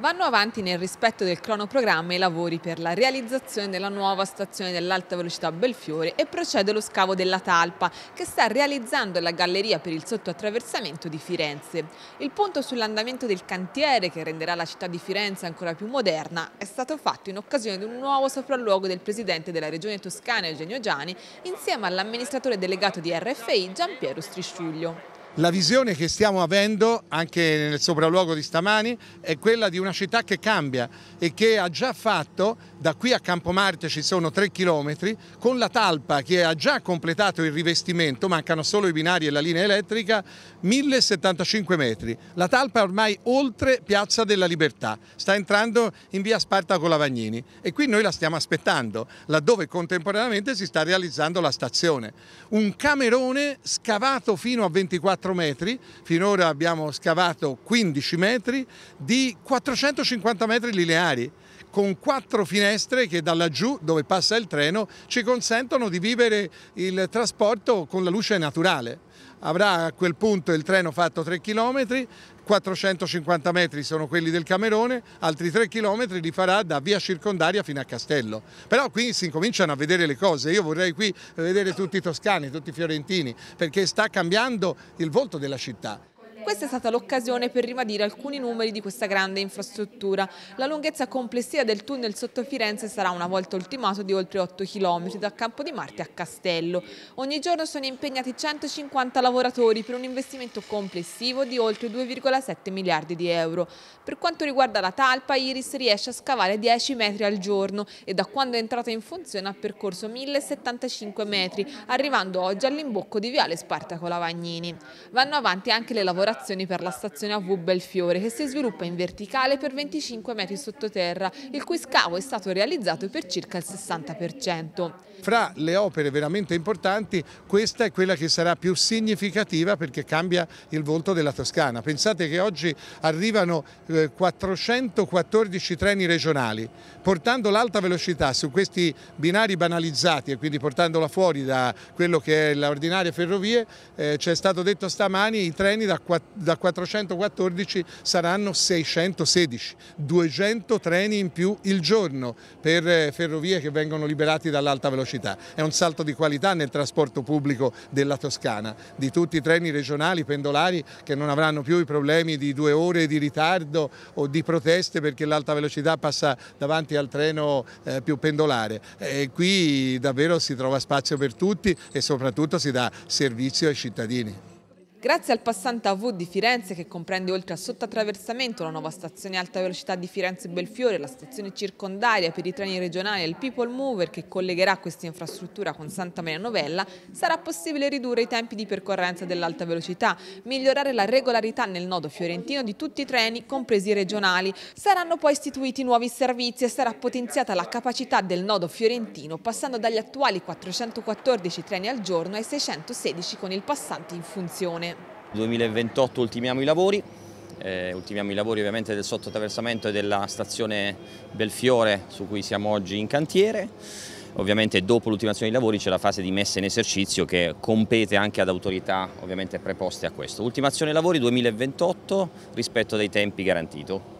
Vanno avanti nel rispetto del cronoprogramma i lavori per la realizzazione della nuova stazione dell'alta velocità Belfiore e procede lo scavo della talpa che sta realizzando la galleria per il sottoattraversamento di Firenze. Il punto sull'andamento del cantiere che renderà la città di Firenze ancora più moderna è stato fatto in occasione di un nuovo sopralluogo del presidente della regione toscana Eugenio Giani insieme all'amministratore delegato di RFI Giampiero Strisciuglio. La visione che stiamo avendo anche nel sopralluogo di stamani è quella di una città che cambia e che ha già fatto, da qui a Campomarte ci sono tre chilometri, con la talpa che ha già completato il rivestimento, mancano solo i binari e la linea elettrica, 1075 metri. La talpa è ormai oltre Piazza della Libertà, sta entrando in via Spartaco Lavagnini e qui noi la stiamo aspettando, laddove contemporaneamente si sta realizzando la stazione. Un camerone scavato fino a 24 4 metri, finora abbiamo scavato 15 metri di 450 metri lineari con quattro finestre che da laggiù dove passa il treno ci consentono di vivere il trasporto con la luce naturale. Avrà a quel punto il treno fatto 3 km, 450 metri sono quelli del Camerone, altri 3 km li farà da via circondaria fino a Castello. Però qui si incominciano a vedere le cose, io vorrei qui vedere tutti i toscani, tutti i fiorentini, perché sta cambiando il volto della città questa è stata l'occasione per ribadire alcuni numeri di questa grande infrastruttura. La lunghezza complessiva del tunnel sotto Firenze sarà una volta ultimato di oltre 8 km da Campo di Marte a Castello. Ogni giorno sono impegnati 150 lavoratori per un investimento complessivo di oltre 2,7 miliardi di euro. Per quanto riguarda la talpa, Iris riesce a scavare 10 metri al giorno e da quando è entrata in funzione ha percorso 1075 metri, arrivando oggi all'imbocco di Viale Spartaco Lavagnini. Vanno avanti anche le lavorazioni lavorazioni per la stazione AV Belfiore che si sviluppa in verticale per 25 metri sottoterra, il cui scavo è stato realizzato per circa il 60%. Fra le opere veramente importanti questa è quella che sarà più significativa perché cambia il volto della Toscana. Pensate che oggi arrivano 414 eh, treni regionali, portando l'alta velocità su questi binari banalizzati e quindi portandola fuori da quello che è l'ordinaria ferrovie, eh, ci è stato detto stamani i treni da 4 da 414 saranno 616, 200 treni in più il giorno per eh, ferrovie che vengono liberati dall'alta velocità. È un salto di qualità nel trasporto pubblico della Toscana, di tutti i treni regionali, pendolari che non avranno più i problemi di due ore di ritardo o di proteste perché l'alta velocità passa davanti al treno eh, più pendolare. E qui davvero si trova spazio per tutti e soprattutto si dà servizio ai cittadini. Grazie al passante AV di Firenze, che comprende oltre a sottoattraversamento la nuova stazione alta velocità di Firenze-Belfiore, la stazione circondaria per i treni regionali e il People Mover che collegherà questa infrastruttura con Santa Maria Novella, sarà possibile ridurre i tempi di percorrenza dell'alta velocità, migliorare la regolarità nel nodo fiorentino di tutti i treni, compresi i regionali. Saranno poi istituiti nuovi servizi e sarà potenziata la capacità del nodo fiorentino, passando dagli attuali 414 treni al giorno ai 616 con il passante in funzione. 2028 ultimiamo i lavori, eh, ultimiamo i lavori ovviamente del sottotraversamento e della stazione Belfiore su cui siamo oggi in cantiere. Ovviamente dopo l'ultimazione dei lavori c'è la fase di messa in esercizio che compete anche ad autorità ovviamente preposte a questo. Ultimazione dei lavori 2028 rispetto dei tempi garantito.